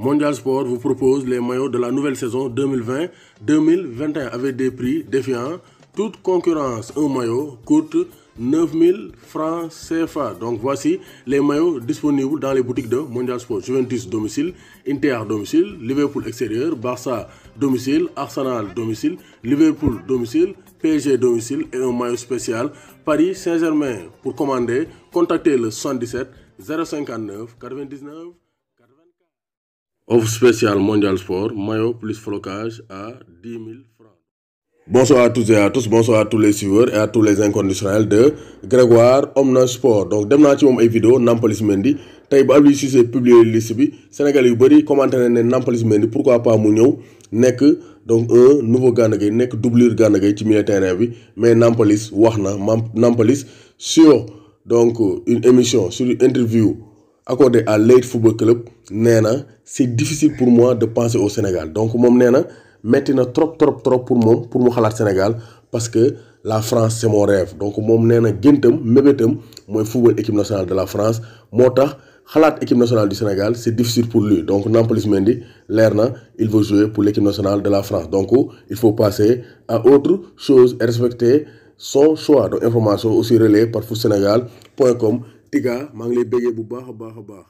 Mondial Sport vous propose les maillots de la nouvelle saison 2020-2021 avec des prix défiants toute concurrence. Un maillot coûte 9000 francs CFA. Donc voici les maillots disponibles dans les boutiques de Mondial Sport. Juventus domicile, Inter domicile, Liverpool extérieur, Barça domicile, Arsenal domicile, Liverpool domicile, PSG domicile et un maillot spécial Paris Saint-Germain. Pour commander, contactez le 77 059 99 Offre spéciale Mondial Sport, maillot plus flocage à 10 000 francs. Bonsoir à tous et à tous, bonsoir à tous les suiveurs et à tous les inconditionnels de Grégoire Omna Sport. Donc dem naa ci moom ay vidéo Nampolis Mendy tey bu Aliou Cissé publier liste bi Sénégal yu bëri Nampolis na Mendy pourquoi pas mu ñëw donc un nouveau Gana Gueye nekk doublure Gana Gueye ci milieu bi mais Nampolis, Wahna, Nampolis, sur donc une émission sur une interview accordé à l'Aid Football Club c'est difficile pour moi de penser au Sénégal donc mon nena, maintenant trop trop trop pour moi pour moi, au Sénégal parce que la France c'est mon rêve donc mon nena, na Mebetem, mon football équipe nationale de la France moo tax équipe nationale du Sénégal c'est difficile pour lui donc Nampolis Mendy leer il veut jouer pour l'équipe nationale de la France donc il faut passer à autre chose et respecter son choix donc information aussi relayée par footsénégal.com Tiga maa ngi lay bëggee bu baax a baax a baax.